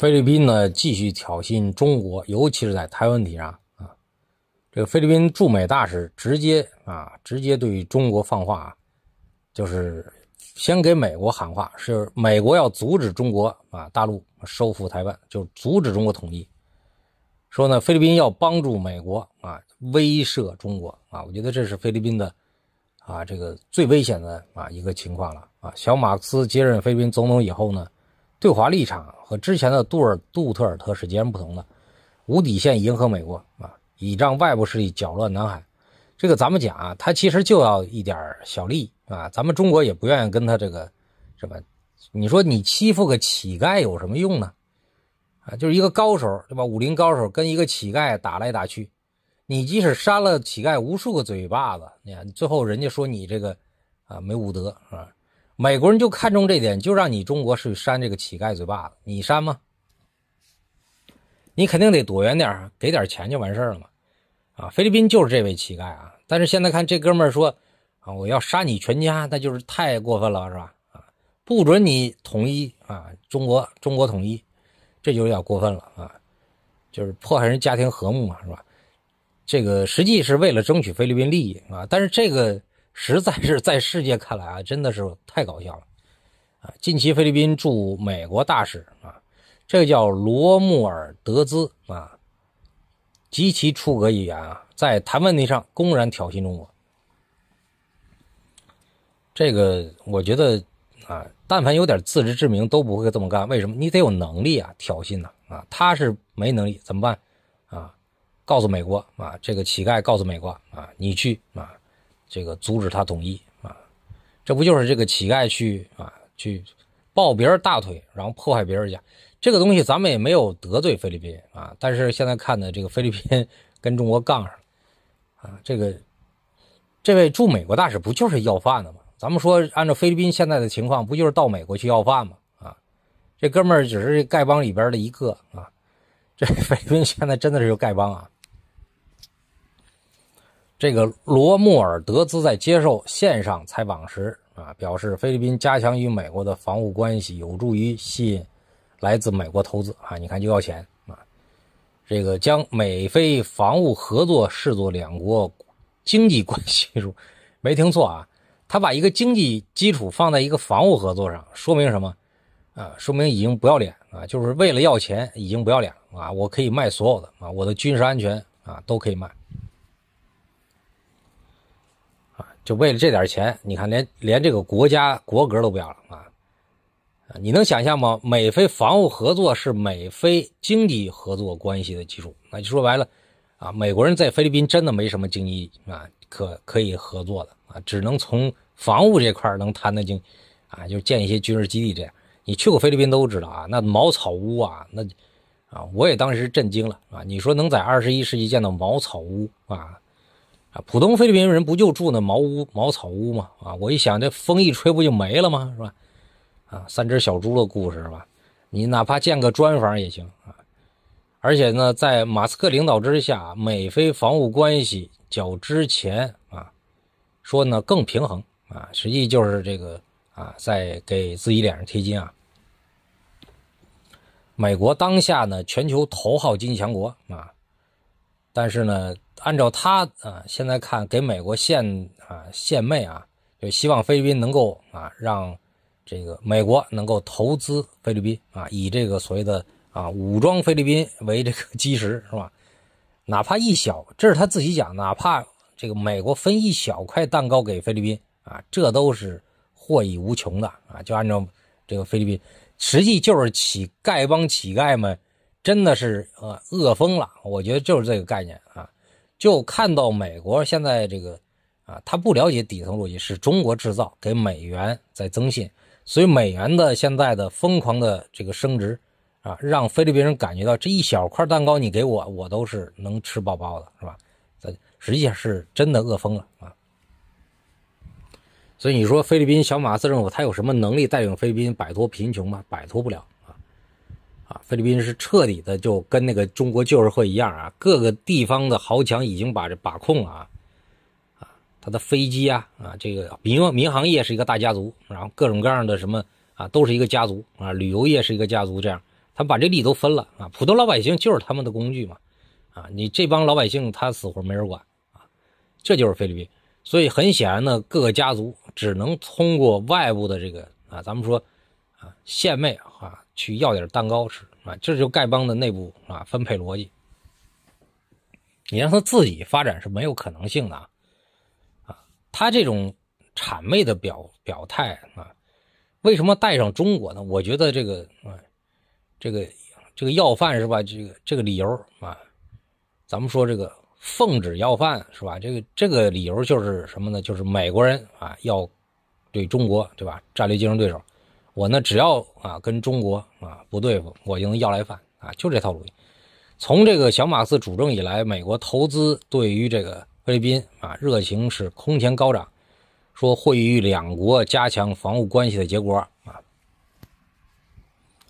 菲律宾呢继续挑衅中国，尤其是在台湾问题上啊。这个菲律宾驻美大使直接啊直接对中国放话，就是先给美国喊话，是美国要阻止中国啊大陆收复台湾，就阻止中国统一。说呢，菲律宾要帮助美国啊，威慑中国啊。我觉得这是菲律宾的啊这个最危险的啊一个情况了啊。小马克思接任菲律宾总统以后呢。对华立场和之前的杜尔杜特尔特是截然不同的，无底线迎合美国啊，倚仗外部势力搅乱南海。这个咱们讲啊，他其实就要一点小利啊，咱们中国也不愿意跟他这个，是吧？你说你欺负个乞丐有什么用呢？啊，就是一个高手对吧？武林高手跟一个乞丐打来打去，你即使扇了乞丐无数个嘴巴子，你看最后人家说你这个啊没武德啊。美国人就看重这点，就让你中国去扇这个乞丐嘴巴子，你扇吗？你肯定得躲远点给点钱就完事儿了嘛。啊，菲律宾就是这位乞丐啊，但是现在看这哥们儿说，啊，我要杀你全家，那就是太过分了，是吧？啊，不准你统一啊，中国，中国统一，这就有点过分了啊，就是迫害人家庭和睦嘛，是吧？这个实际是为了争取菲律宾利益啊，但是这个。实在是在世界看来啊，真的是太搞笑了啊！近期菲律宾驻美国大使啊，这个叫罗穆尔德兹啊，极其出格一言啊，在谈问题上公然挑衅中国。这个我觉得啊，但凡有点自知之明都不会这么干。为什么？你得有能力啊，挑衅呢啊？他是没能力，怎么办？啊，告诉美国啊，这个乞丐告诉美国啊，你去啊。这个阻止他统一啊，这不就是这个乞丐去啊去抱别人大腿，然后破坏别人家？这个东西咱们也没有得罪菲律宾啊，但是现在看的这个菲律宾跟中国杠上了啊，这个这位驻美国大使不就是要饭的吗？咱们说按照菲律宾现在的情况，不就是到美国去要饭吗？啊，这哥们儿只是丐帮里边的一个啊，这菲律宾现在真的是丐帮啊。这个罗穆尔德兹在接受线上采访时啊，表示菲律宾加强与美国的防务关系有助于吸引来自美国投资啊。你看就要钱啊，这个将美菲防务合作视作两国经济关系，没听错啊？他把一个经济基础放在一个防务合作上，说明什么？啊，说明已经不要脸啊，就是为了要钱已经不要脸了啊！我可以卖所有的啊，我的军事安全啊都可以卖。就为了这点钱，你看连连这个国家国格都不要了啊！啊，你能想象吗？美菲防务合作是美菲经济合作关系的基础。那就说白了，啊，美国人在菲律宾真的没什么经济啊，可可以合作的啊，只能从防务这块能谈的经，啊，就建一些军事基地这样。你去过菲律宾都知道啊，那茅草屋啊，那啊，我也当时震惊了啊。你说能在二十一世纪见到茅草屋啊？啊，普通菲律宾人不就住那茅屋、茅草屋吗？啊，我一想，这风一吹不就没了吗？是吧？啊，三只小猪的故事是吧？你哪怕建个砖房也行啊。而且呢，在马斯克领导之下，美菲防务关系较之前啊，说呢更平衡啊，实际就是这个啊，在给自己脸上贴金啊。美国当下呢，全球头号经济强国啊。但是呢，按照他啊，现在看给美国献啊献媚啊，就希望菲律宾能够啊，让这个美国能够投资菲律宾啊，以这个所谓的啊武装菲律宾为这个基石，是吧？哪怕一小，这是他自己讲，哪怕这个美国分一小块蛋糕给菲律宾啊，这都是获益无穷的啊。就按照这个菲律宾，实际就是乞丐帮乞丐们。真的是呃饿疯了，我觉得就是这个概念啊，就看到美国现在这个啊，他不了解底层逻辑，是中国制造给美元在增信，所以美元的现在的疯狂的这个升值啊，让菲律宾人感觉到这一小块蛋糕你给我，我都是能吃饱饱的，是吧？实际上是真的饿疯了啊，所以你说菲律宾小马自政府他有什么能力带领菲律宾摆脱贫穷吗？摆脱不了。菲律宾是彻底的，就跟那个中国旧社会一样啊，各个地方的豪强已经把这把控啊，啊，他的飞机啊啊，这个民民航业是一个大家族，然后各种各样的什么啊，都是一个家族啊，旅游业是一个家族，这样，他把这利都分了啊，普通老百姓就是他们的工具嘛，啊，你这帮老百姓他死活没人管啊，这就是菲律宾，所以很显然呢，各个家族只能通过外部的这个啊，咱们说啊，献媚啊，去要点蛋糕吃。啊，这就丐帮的内部啊分配逻辑，你让他自己发展是没有可能性的啊！啊，他这种谄媚的表表态啊，为什么带上中国呢？我觉得这个啊，这个这个要饭是吧？这个这个理由啊，咱们说这个奉旨要饭是吧？这个这个理由就是什么呢？就是美国人啊要对中国对吧？战略竞争对手。我呢，只要啊跟中国啊不对付，我就能要来犯啊，就这套路。从这个小马斯主政以来，美国投资对于这个菲律宾啊热情是空前高涨，说会与两国加强防务关系的结果啊。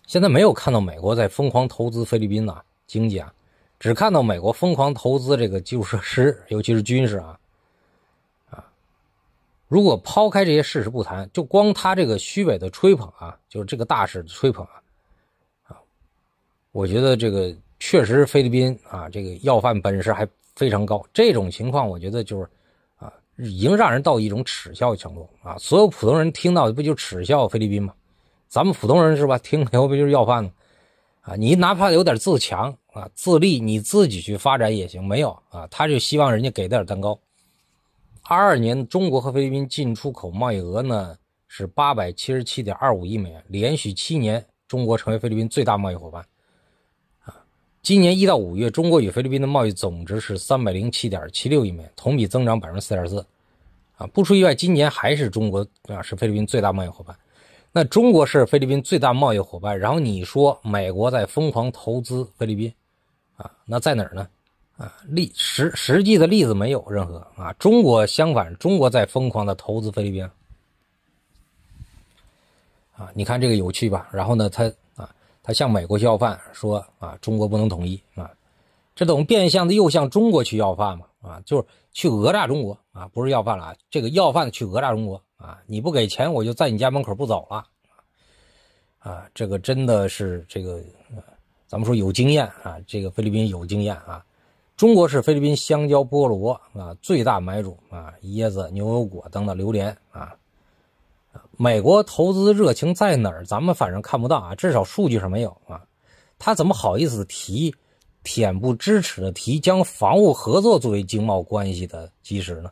现在没有看到美国在疯狂投资菲律宾啊、经济啊，只看到美国疯狂投资这个基础设施，尤其是军事啊。如果抛开这些事实不谈，就光他这个虚伪的吹捧啊，就是这个大使的吹捧啊，啊，我觉得这个确实菲律宾啊，这个要饭本事还非常高。这种情况，我觉得就是啊，已经让人到一种耻笑的程度啊。所有普通人听到不就耻笑菲律宾吗？咱们普通人是吧？听以后不就是要饭吗？啊，你哪怕有点自强啊、自立，你自己去发展也行。没有啊，他就希望人家给点蛋糕。二二年，中国和菲律宾进出口贸易额呢是八百七十七点二五亿美元，连续七年中国成为菲律宾最大贸易伙伴。啊，今年一到五月，中国与菲律宾的贸易总值是三百零七点七六亿美元，同比增长百分之四点四。啊，不出意外，今年还是中国啊是菲律宾最大贸易伙伴。那中国是菲律宾最大贸易伙伴，然后你说美国在疯狂投资菲律宾，啊，那在哪儿呢？啊，例实实际的例子没有任何啊。中国相反，中国在疯狂的投资菲律宾啊。你看这个有趣吧？然后呢，他啊，他向美国要饭，说啊，中国不能统一啊，这懂变相的又向中国去要饭嘛？啊，就是去讹诈中国啊，不是要饭了啊，这个要饭的去讹诈中国啊，你不给钱我就在你家门口不走了啊。这个真的是这个，咱们说有经验啊，这个菲律宾有经验啊。中国是菲律宾香蕉、菠萝啊最大买主啊，椰子、牛油果等等榴莲啊。美国投资热情在哪儿？咱们反正看不到啊，至少数据上没有啊。他怎么好意思提，恬不知耻的提将防务合作作为经贸关系的基石呢？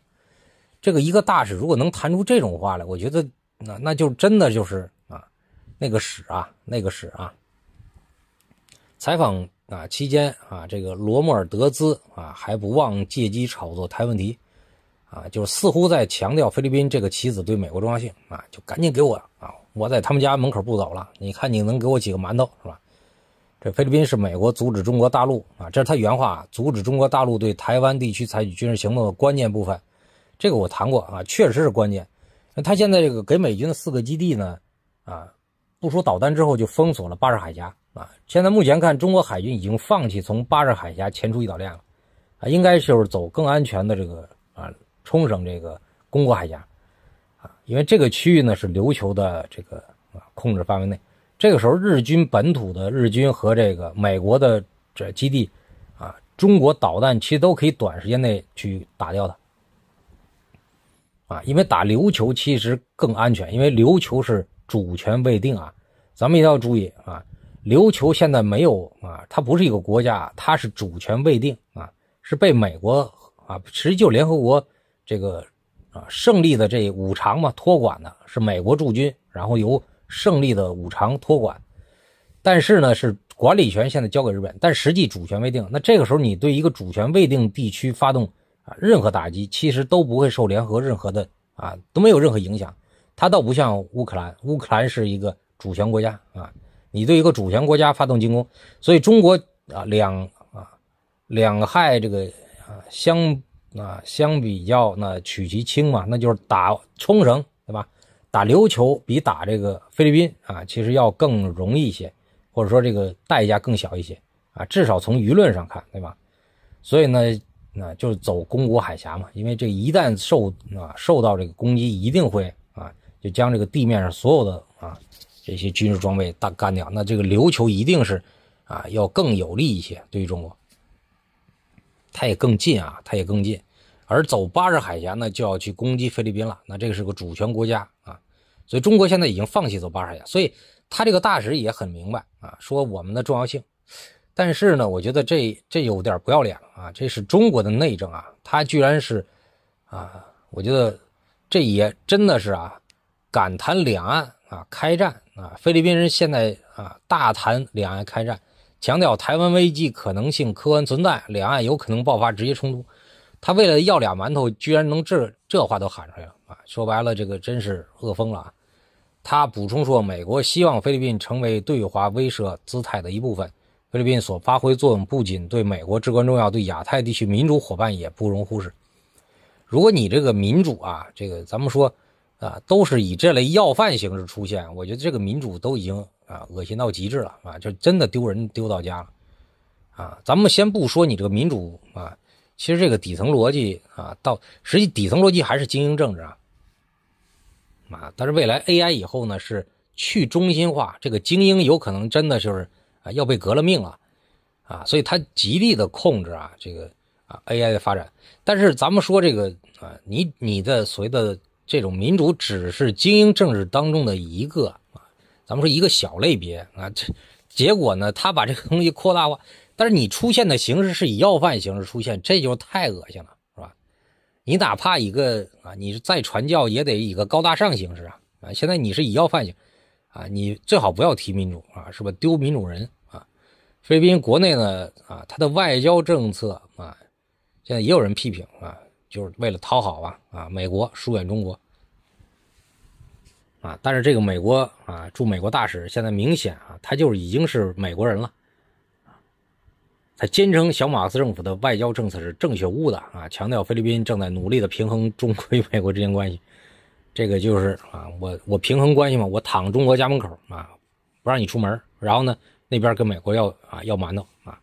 这个一个大使如果能谈出这种话来，我觉得那那就真的就是啊，那个屎啊，那个屎啊。采访。啊，期间啊，这个罗莫尔德兹啊还不忘借机炒作台问题，啊，就是似乎在强调菲律宾这个棋子对美国重要性啊，就赶紧给我啊，我在他们家门口不走了，你看你能给我几个馒头是吧？这菲律宾是美国阻止中国大陆啊，这是他原话，阻止中国大陆对台湾地区采取军事行动的关键部分，这个我谈过啊，确实是关键。那他现在这个给美军的四个基地呢，啊。部署导弹之后，就封锁了巴士海峡啊！现在目前看，中国海军已经放弃从巴士海峡前出一岛链了，啊，应该就是走更安全的这个啊冲绳这个宫古海峡啊，因为这个区域呢是琉球的这个啊控制范围内。这个时候，日军本土的日军和这个美国的这基地啊，中国导弹其实都可以短时间内去打掉它，啊，因为打琉球其实更安全，因为琉球是主权未定啊。咱们一定要注意啊，琉球现在没有啊，它不是一个国家，它是主权未定啊，是被美国啊，其实就联合国这个啊胜利的这五常嘛托管的，是美国驻军，然后由胜利的五常托管，但是呢是管理权现在交给日本，但实际主权未定。那这个时候你对一个主权未定地区发动啊任何打击，其实都不会受联合任何的啊都没有任何影响，它倒不像乌克兰，乌克兰是一个。主权国家啊，你对一个主权国家发动进攻，所以中国啊两啊两害这个啊相啊相比较呢取其轻嘛，那就是打冲绳对吧？打琉球比打这个菲律宾啊，其实要更容易一些，或者说这个代价更小一些啊，至少从舆论上看对吧？所以呢，那就是走宫古海峡嘛，因为这一旦受啊受到这个攻击，一定会啊就将这个地面上所有的。这些军事装备大干掉，那这个琉球一定是啊要更有利一些，对于中国，它也更近啊，它也更近，而走巴士海峡呢，就要去攻击菲律宾了，那这个是个主权国家啊，所以中国现在已经放弃走巴士海峡，所以他这个大使也很明白啊，说我们的重要性，但是呢，我觉得这这有点不要脸了啊，这是中国的内政啊，他居然是啊，我觉得这也真的是啊，敢谈两岸啊开战。啊，菲律宾人现在啊大谈两岸开战，强调台湾危机可能性客观存在，两岸有可能爆发直接冲突。他为了要俩馒头，居然能这这话都喊出来了啊！说白了，这个真是饿疯了啊！他补充说，美国希望菲律宾成为对华威慑姿态的一部分，菲律宾所发挥作用不仅对美国至关重要，对亚太地区民主伙伴也不容忽视。如果你这个民主啊，这个咱们说。啊，都是以这类要饭形式出现，我觉得这个民主都已经啊恶心到极致了啊，就真的丢人丢到家了，啊，咱们先不说你这个民主啊，其实这个底层逻辑啊，到实际底层逻辑还是精英政治啊，啊，但是未来 AI 以后呢，是去中心化，这个精英有可能真的就是啊要被革了命了，啊，所以他极力的控制啊这个啊 AI 的发展，但是咱们说这个啊，你你的所谓的。这种民主只是精英政治当中的一个啊，咱们说一个小类别啊，这结果呢，他把这个东西扩大化，但是你出现的形式是以要饭形式出现，这就太恶心了，是吧？你哪怕一个啊，你再传教也得一个高大上形式啊，啊，现在你是以要饭形，啊，你最好不要提民主啊，是吧？丢民主人啊，菲律宾国内呢啊，他的外交政策啊，现在也有人批评啊。就是为了讨好吧啊，美国疏远中国啊，但是这个美国啊，驻美国大使现在明显啊，他就是已经是美国人了他坚称小马斯政府的外交政策是正确无的啊，强调菲律宾正在努力的平衡中国与美国之间关系，这个就是啊，我我平衡关系嘛，我躺中国家门口啊，不让你出门，然后呢，那边跟美国要啊要馒头啊，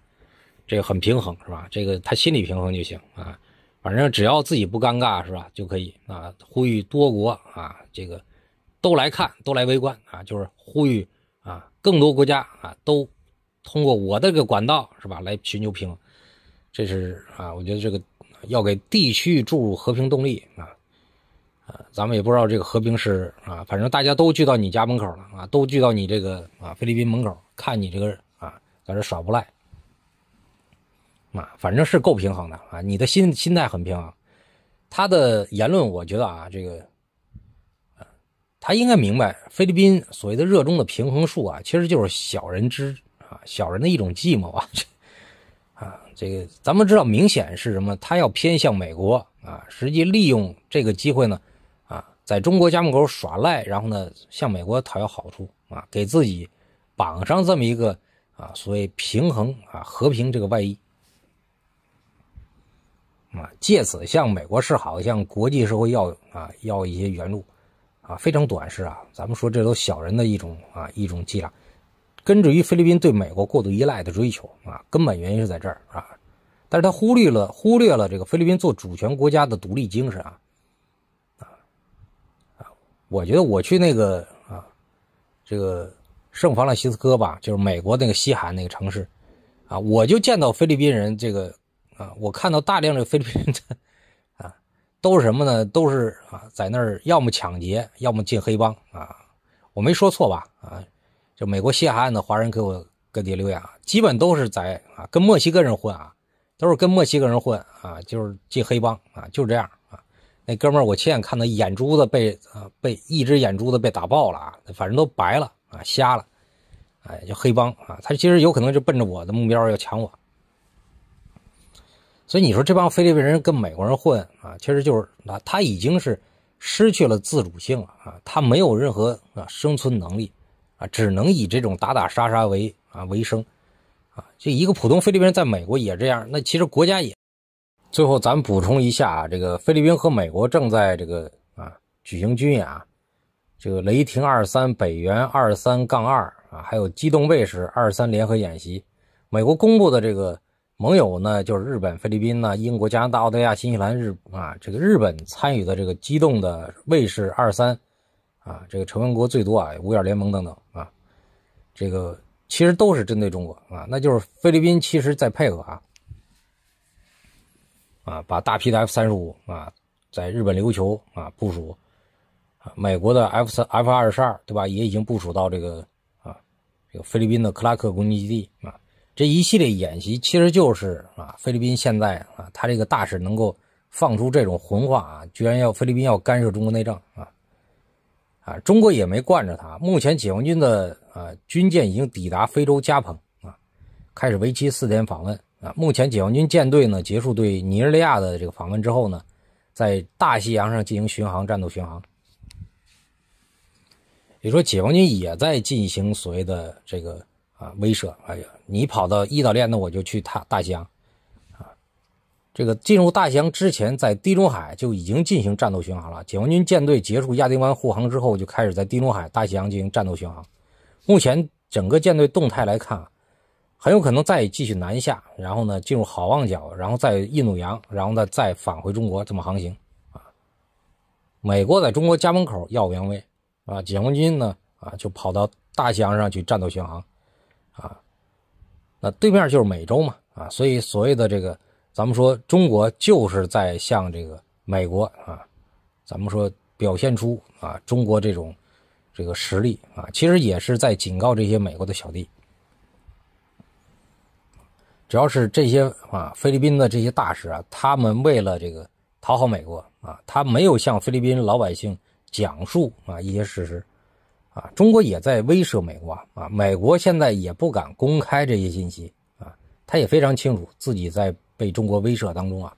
这个很平衡是吧？这个他心理平衡就行啊。反正只要自己不尴尬，是吧？就可以啊！呼吁多国啊，这个都来看，都来围观啊！就是呼吁啊，更多国家啊，都通过我这个管道，是吧？来寻求平。这是啊，我觉得这个要给地区注入和平动力啊！啊，咱们也不知道这个和平是啊，反正大家都聚到你家门口了啊，都聚到你这个啊菲律宾门口，看你这个啊，在这耍无赖。啊，反正是够平衡的啊！你的心心态很平衡。他的言论，我觉得啊，这个，他应该明白菲律宾所谓的热衷的平衡术啊，其实就是小人之啊，小人的一种计谋啊。啊，这个咱们知道明显是什么？他要偏向美国啊，实际利用这个机会呢，啊，在中国家门口耍赖，然后呢，向美国讨要好处啊，给自己绑上这么一个啊，所谓平衡啊、和平这个外衣。啊！借此向美国示好，向国际社会要啊要一些援助，啊，非常短视啊！咱们说这都小人的一种啊一种伎俩，根植于菲律宾对美国过度依赖的追求啊，根本原因是在这儿啊，但是他忽略了忽略了这个菲律宾做主权国家的独立精神啊啊啊！我觉得我去那个啊这个圣弗朗西斯科吧，就是美国那个西海岸那个城市啊，我就见到菲律宾人这个。啊，我看到大量的菲律宾的啊，都是什么呢？都是啊，在那儿要么抢劫，要么进黑帮啊。我没说错吧？啊，就美国西海岸的华人给我跟爹留言，基本都是在啊跟墨西哥人混啊，都是跟墨西哥人混啊，就是进黑帮啊，就是这样啊。那哥们儿，我亲眼看到眼珠子被啊被一只眼珠子被打爆了啊，反正都白了啊，瞎了，哎，就黑帮啊，他其实有可能就奔着我的目标要抢我。所以你说这帮菲律宾人跟美国人混啊，其实就是啊，他已经是失去了自主性了啊，他没有任何啊生存能力啊，只能以这种打打杀杀为啊为生啊。就一个普通菲律宾人在美国也这样，那其实国家也。最后咱们补充一下啊，这个菲律宾和美国正在这个啊举行军演，啊，这个雷霆二三、北原二三杠二啊，还有机动卫士二三联合演习，美国公布的这个。盟友呢，就是日本、菲律宾呢、英国、加拿大、澳大利亚、新西兰、日啊，这个日本参与的这个机动的卫士二三，啊，这个成员国最多啊，五眼联盟等等啊，这个其实都是针对中国啊，那就是菲律宾其实在配合啊，啊，把大批的 F 三十五啊，在日本琉球啊部署，啊，美国的 F 三 F 二十二对吧，也已经部署到这个啊，这个菲律宾的克拉克空军基地啊。这一系列演习其实就是啊，菲律宾现在啊，他这个大使能够放出这种浑话啊，居然要菲律宾要干涉中国内政啊，啊，中国也没惯着他。目前解放军的啊军舰已经抵达非洲加蓬啊，开始为期四天访问啊。目前解放军舰队呢结束对尼日利亚的这个访问之后呢，在大西洋上进行巡航战斗巡航。你说解放军也在进行所谓的这个啊威慑？哎呀。你跑到伊岛链，那我就去大大洋，啊，这个进入大洋之前，在地中海就已经进行战斗巡航了。解放军舰队结束亚丁湾护航之后，就开始在地中海、大西洋进行战斗巡航。目前整个舰队动态来看啊，很有可能再继续南下，然后呢进入好望角，然后在印度洋，然后呢再返回中国，这么航行啊。美国在中国家门口耀武扬威啊，解放军呢啊就跑到大西洋上去战斗巡航，啊。对面就是美洲嘛，啊，所以所谓的这个，咱们说中国就是在向这个美国啊，咱们说表现出啊中国这种这个实力啊，其实也是在警告这些美国的小弟。只要是这些啊菲律宾的这些大使啊，他们为了这个讨好美国啊，他没有向菲律宾老百姓讲述啊一些事实。啊，中国也在威慑美国啊！啊，美国现在也不敢公开这些信息啊，他也非常清楚自己在被中国威慑当中啊。